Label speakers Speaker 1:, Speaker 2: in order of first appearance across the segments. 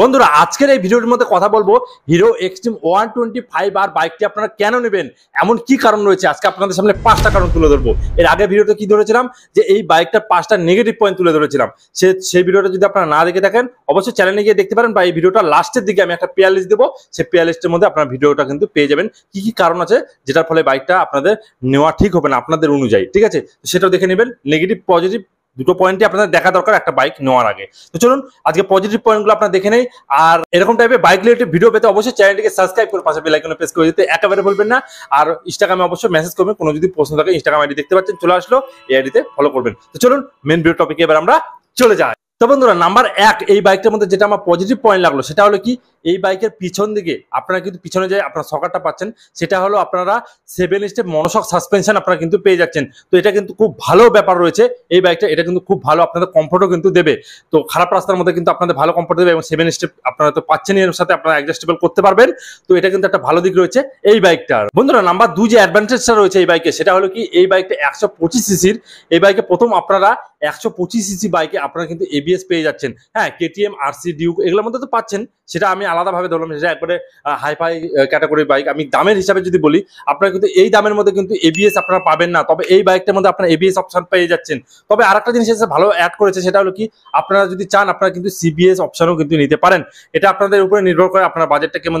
Speaker 1: বন্ধুরা আজকের এই ভিডিওর মধ্যে কথা বলবো Hero Xtreme one twenty five আর বাইকটি আপনারা কেন নেবেন এমন কি কারণ রয়েছে আজকে আপনাদের সামনে পাঁচটা কারণ তুলে ধরবো এর আগে ভিডিওতে কি ধরেছিলাম যে এই বাইকটার পাঁচটা নেগেটিভ পয়েন্ট তুলে ধরেছিলাম সে সেই ভিডিওটা যদি আপনারা না দেখে থাকেন অবশ্যই চ্যানেলে গিয়ে দেখতে পারেন বা এই ভিডিওটা লাস্টের দিকে আমি একটা পেয়ালিস্ট দেবো সেই পেয়ালিস্টের মধ্যে আপনার ভিডিওটা কিন্তু পেয়ে যাবেন কি কি কারণ আছে যেটার ফলে বাইকটা আপনাদের নেওয়া ঠিক হবে না আপনাদের অনুযায়ী ঠিক আছে সেটা দেখে নেবেন নেগেটিভ পজিটিভ দুটো পয়েন্টই আপনাদের দেখা দরকার একটা বাইক নেওয়ার আগে তো চলুন আজকে পজিটিভ পয়েন্টগুলো আপনারা দেখে নেই আর এরকম টাইপের বাইক রিলেটেড ভিডিও পেতে অবশ্যই চ্যানেলটিকে সাবস্ক্রাইব করে পাশে বেলাইকনে প্রেস করে দিতে একেবারে ভুলবেন না আর ইনস্টাগ্রামে অবশ্যই মেসেজ করবেন কোনো যদি প্রশ্ন থাকে ইনস্টাগ্রাম আইডি দেখতে পাচ্ছেন চলে আসলো এই আইডিতে ফলো করবেন তো চলুন মেন ভিডিও টপিকে এবার আমরা চলে যাই তো বন্ধুরা নাম্বার এক এই বাইকটার মধ্যে যেটা আমার পজিটিভ পয়েন্ট লাগলো সেটা হলো কি এই বাইকের পিছন দিকে আপনারা কিন্তু পিছনে যে আপনার সকারটা পাচ্ছেন সেটা হলো আপনারা সেভেন স্টেপ মনসক সাসপেনশন আপনারা কিন্তু পেয়ে যাচ্ছেন তো এটা কিন্তু খুব ভালো ব্যাপার রয়েছে এই বাইকটা এটা কিন্তু খুব ভালো আপনাদের কমফোর্টও কিন্তু দেবে তো খারাপ রাস্তার মধ্যে কিন্তু আপনাদের ভালো কমফোর্ট দেবে এবং সেভেন স্টেপ আপনারা তো পাচ্ছেন এর সাথে আপনারা অ্যাডজাস্টেবল করতে পারবেন তো এটা কিন্তু একটা ভালো দিক রয়েছে এই বাইকটার বন্ধুরা নাম্বার দুই যে অ্যাডভান্টেজটা রয়েছে এই বাইকে সেটা হলো কি এই বাইকটা একশো পঁচিশ সিসির এই বাইকে প্রথম আপনারা একশো পঁচিশ সিসি বাইকে আপনারা কিন্তু এবিএস পেয়ে যাচ্ছেন হ্যাঁ কেটিএম আরসি ডিউক এগুলোর মধ্যে তো পাচ্ছেন সেটা আমি আলাদাভাবে ধরলাম সেটা একবারে হাইফাই ক্যাটাগরির বাইক আমি দামের হিসাবে যদি বলি আপনারা কিন্তু এই দামের মধ্যে কিন্তু এবিএস আপনারা পাবেন না তবে এই বাইকটার মধ্যে আপনারা এবিএস অপশন পেয়ে যাচ্ছেন তবে আর একটা জিনিস এসে ভালো অ্যাড করেছে সেটা হলো কি আপনারা যদি চান আপনারা কিন্তু সিবিএস অপশনও কিন্তু নিতে পারেন এটা আপনাদের উপরে নির্ভর করে আপনার বাজেটটা কেমন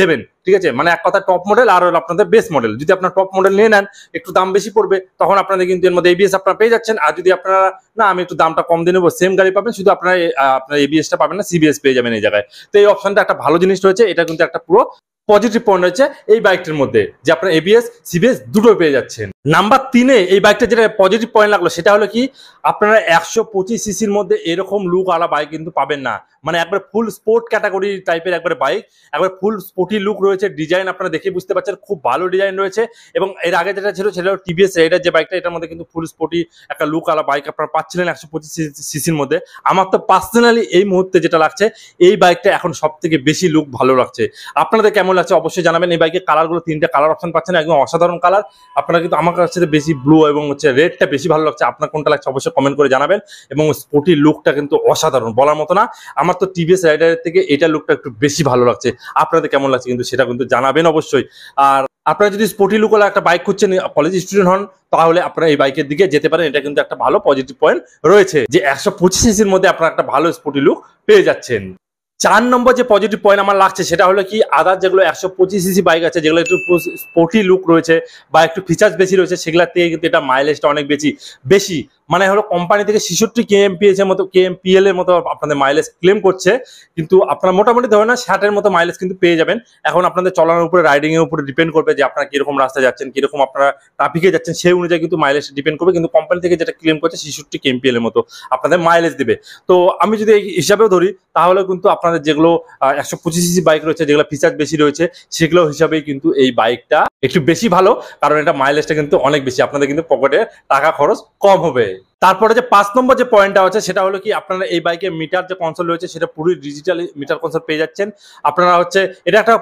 Speaker 1: দেবেন ঠিক আছে মানে এক কথা টপ মডেল আর হলো আপনাদের বেস্ট মডেল যদি আপনার টপ মডেল নিয়ে নেন একটু দাম বেশি পড়বে তখন আপনাদের কিন্তু এর মধ্যে এবিএস আপনারা পেয়ে যাচ্ছেন আর যদি আপনারা না আমি একটু দামটা কম দিয়ে নেবো সেম গাড়ি পাবেন শুধু আপনার আপনার এবিএসটা পাবেন না সিবিএস পেয়ে যাবেন এই জায়গায় তো এই অপশনটা একটা ভালো জিনিস রয়েছে এটা কিন্তু একটা পুরো পজিটিভ পয়েন্ট রয়েছে এই বাইকটির মধ্যে যে আপনার এবিএস সিবিএস দুটো পেয়ে যাচ্ছেন নাম্বার তিনে এই বাইকটা যেটা পজিটিভ পয়েন্ট লাগলো সেটা হলো কি আপনারা একশো পঁচিশ সিসির মধ্যে এরকম লুক আলা বাইক কিন্তু পাবেন না মানে একবার ফুল স্পোর্ট ক্যাটাগরি টাইপের একবার বাইক একবার ফুল স্পোর্টি লুক রয়েছে ডিজাইন আপনারা দেখে বুঝতে পারছেন খুব ভালো ডিজাইন রয়েছে এবং এর আগে যেটা ছিল সেটা টিভিএস রাইডার যে বাইকটা এটার মধ্যে কিন্তু ফুল স্পোর্টি একটা লুক আলা বাইক আপনারা পাচ্ছিলেন একশো পঁচিশ সিসির মধ্যে আমার তো পার্সোনালি এই মুহূর্তে যেটা লাগছে এই বাইকটা এখন সব থেকে বেশি লুক ভালো লাগছে আপনাদের কেমন লাগছে অবশ্যই জানাবেন এই বাইকের কালারগুলো তিনটে কালার অপশন পাচ্ছেন একদম অসাধারণ কালার আপনারা কিন্তু আমার কাছে বেশি ব্লু এবং হচ্ছে রেডটা বেশি ভালো লাগছে আপনার কোনটা লাগছে অবশ্যই কমেন্ট করে জানাবেন এবং স্পোর্টির লুকটা কিন্তু অসাধারণ বলার মতো না আমার তো টিভিএস রাইডারের থেকে এটা লুকটা একটু বেশি ভালো লাগছে আপনাদের কেমন লাগছে কিন্তু সেটা কিন্তু জানাবেন অবশ্যই আর আপনারা যদি স্পোর্টি লুকওয়ালা একটা বাইক খুঁজছেন কলেজ স্টুডেন্ট হন তাহলে আপনারা এই বাইকের দিকে যেতে পারেন এটা কিন্তু একটা ভালো পজিটিভ পয়েন্ট রয়েছে যে একশো পঁচিশ এসির মধ্যে আপনারা একটা ভালো স্পোর্টি লুক পেয়ে যাচ্ছেন চার নম্বর যে পজিটিভ পয়েন্ট আমার লাগছে সেটা হলো কি আদার যেগুলো একশো পঁচিশ সিসি বাইক আছে যেগুলো একটু স্পোর্টি লুক রয়েছে বা একটু ফিচার্স বেশি রয়েছে সেগুলোর থেকে কিন্তু এটা মাইলেজটা অনেক বেশি বেশি মানে হলো কোম্পানি থেকে ছেষট্টি কেএমপিএস এর মতো কেএমপিএল এর মতো আপনাদের মাইলেজ ক্লেম করছে কিন্তু আপনারা মোটামুটি ধরে না ষাটের মতো মাইলেজ কিন্তু পেয়ে যাবেন এখন আপনাদের চলানোর উপরে রাইডিং এর উপরে ডিপেন্ড করবে যে আপনারা কিরকম রাস্তা যাচ্ছেন কিরকম আপনারা ট্রাফিকে যাচ্ছেন সেই অনুযায়ী কিন্তু মাইলেজ ডিপেন্ড করবে কিন্তু কোম্পানি থেকে যেটা ক্লেম করছে ছেষট্টি কেএমপিএল এর মতো আপনাদের মাইলেজ দেবে তো আমি যদি এই হিসাবেও ধরি তাহলে কিন্তু আপনাদের যেগুলো একশো পঁচিশ সিসি বাইক রয়েছে যেগুলো ফিচার বেশি রয়েছে সেগুলো হিসাবেই কিন্তু এই বাইকটা একটু বেশি ভালো কারণ এটা মাইলেজটা কিন্তু অনেক বেশি আপনাদের কিন্তু পকেটে টাকা খরচ কম হবে তারপরে যে পাঁচ নম্বর যে পয়েন্টটা আছে সেটা হলো কি আপনারা এই বাইকে মিটার যে কনসোল রয়েছে সেটা পুরো ডিজিটালি মিটার কনসোল পেয়ে যাচ্ছেন আপনারা হচ্ছে এটা একটা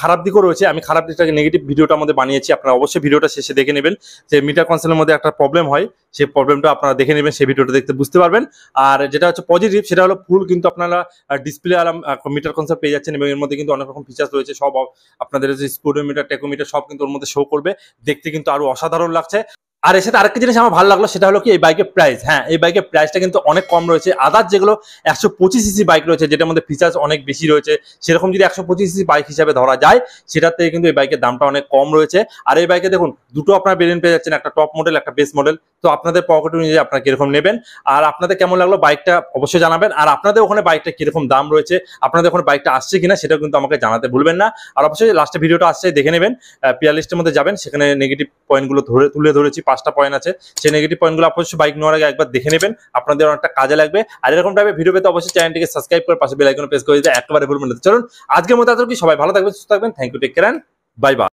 Speaker 1: খারাপ দিকও রয়েছে আমি খারাপ দিকটাকে নেগেটিভ ভিডিওটা মধ্যে বানিয়েছি আপনারা অবশ্যই ভিডিওটা শেষে দেখে নেবেন যে মিটার কনসোলের মধ্যে একটা প্রবলেম হয় সেই প্রবলেমটা আপনারা দেখে নেবেন সেই ভিডিওটা দেখতে বুঝতে পারবেন আর যেটা হচ্ছে পজিটিভ সেটা হলো ফুল কিন্তু আপনারা ডিসপ্লে আলাম মিটার কনসেপ্ট পেয়ে যাচ্ছেন এবং এর মধ্যে কিন্তু অনেক রকম ফিচার্স রয়েছে সব আপনাদের যে টেকোমিটার সব কিন্তু ওর মধ্যে শো করবে দেখতে কিন্তু আরও অসাধারণ লাগছে আর এর সাথে আরেকটা জিনিস আমার ভালো লাগলো সেটা হলো কি এই বাইকের প্রাইস হ্যাঁ এই বাইকের প্রাইসটা কিন্তু অনেক কম রয়েছে আদার যেগুলো একশো পঁচিশ সিসি বাইক রয়েছে যেটার মধ্যে ফিচার্স অনেক বেশি রয়েছে সেরকম যদি একশো পঁচিশ সিসি বাইক হিসাবে ধরা যায় সেটাতে কিন্তু এই বাইকের দামটা অনেক কম রয়েছে আর এই বাইকে দেখুন দুটো আপনার বেরিয়ে পেয়ে যাচ্ছেন একটা টপ মডেল একটা বেস মডেল তো আপনাদের পকেট অনুযায়ী আপনার কিরকম নেবেন আর আপনাদের কেমন লাগলো বাইকটা অবশ্যই জানাবেন আর আপনাদের ওখানে বাইকটা কিরকম দাম রয়েছে আপনাদের ওখানে বাইকটা আসছে কিনা সেটাও কিন্তু আমাকে জানাতে ভুলবেন না আর অবশ্যই লাস্টে ভিডিওটা আসছে দেখে নেবেন পিয়ার লিস্টের মধ্যে যাবেন সেখানে নেগেটিভ পয়েন্টগুলো ধরে তুলে ধরেছি পাঁচটা পয়েন্ট আছে সেই নেগেটিভ পয়েন্টগুলো অবশ্যই বাইক নেওয়ার আগে একবার দেখে নেবেন আপনাদের অনেকটা কাজে লাগবে আর এরকম টাইপের ভিডিও পেতে অবশ্যই চ্যানেলটিকে সাবস্ক্রাইব করে পাশে বেলাইকনে প্রেস করে দিতে একবারে ভুলবেন চলুন আজকের মতো আজকে কি সবাই ভালো থাকবেন সুস্থ থাকবেন thank you take care bye by